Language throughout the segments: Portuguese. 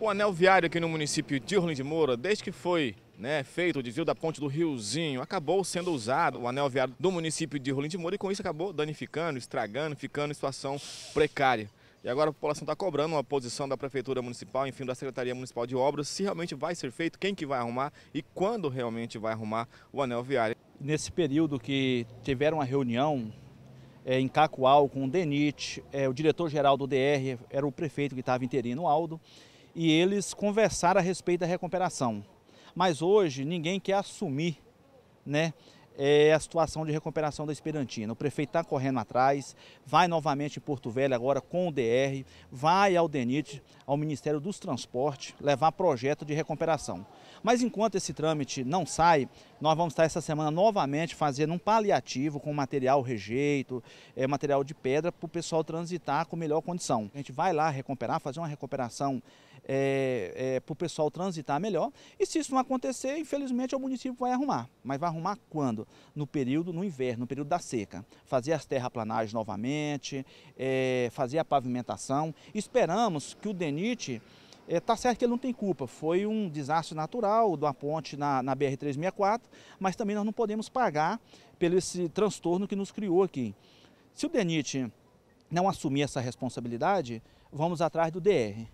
O anel viário aqui no município de Orlando de Moura, desde que foi né, feito o desvio da ponte do Riozinho, acabou sendo usado o anel viário do município de Rolim de Moura e com isso acabou danificando, estragando, ficando em situação precária. E agora a população está cobrando uma posição da Prefeitura Municipal, enfim, da Secretaria Municipal de Obras, se realmente vai ser feito, quem que vai arrumar e quando realmente vai arrumar o anel viário. Nesse período que tiveram uma reunião é, em Cacoal com o DENIT, é, o diretor-geral do DR era o prefeito que estava interino, Aldo, e eles conversaram a respeito da recuperação. Mas hoje ninguém quer assumir né, é a situação de recuperação da Esperantina. O prefeito está correndo atrás, vai novamente em Porto Velho agora com o DR, vai ao DENIT, ao Ministério dos Transportes, levar projeto de recuperação. Mas enquanto esse trâmite não sai, nós vamos estar essa semana novamente fazendo um paliativo com material rejeito, é, material de pedra, para o pessoal transitar com melhor condição. A gente vai lá recuperar, fazer uma recuperação é, é, para o pessoal transitar melhor. E se isso não acontecer, infelizmente o município vai arrumar. Mas vai arrumar quando? No período, no inverno, no período da seca. Fazer as terraplanagens novamente, é, fazer a pavimentação. Esperamos que o DENIT está é, certo que ele não tem culpa, foi um desastre natural de uma ponte na, na BR-364, mas também nós não podemos pagar pelo esse transtorno que nos criou aqui. Se o DENIT não assumir essa responsabilidade, vamos atrás do DR.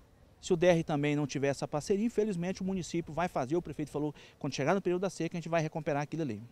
Se o DR também não tiver essa parceria, infelizmente o município vai fazer, o prefeito falou, quando chegar no período da seca, a gente vai recuperar aquilo ali.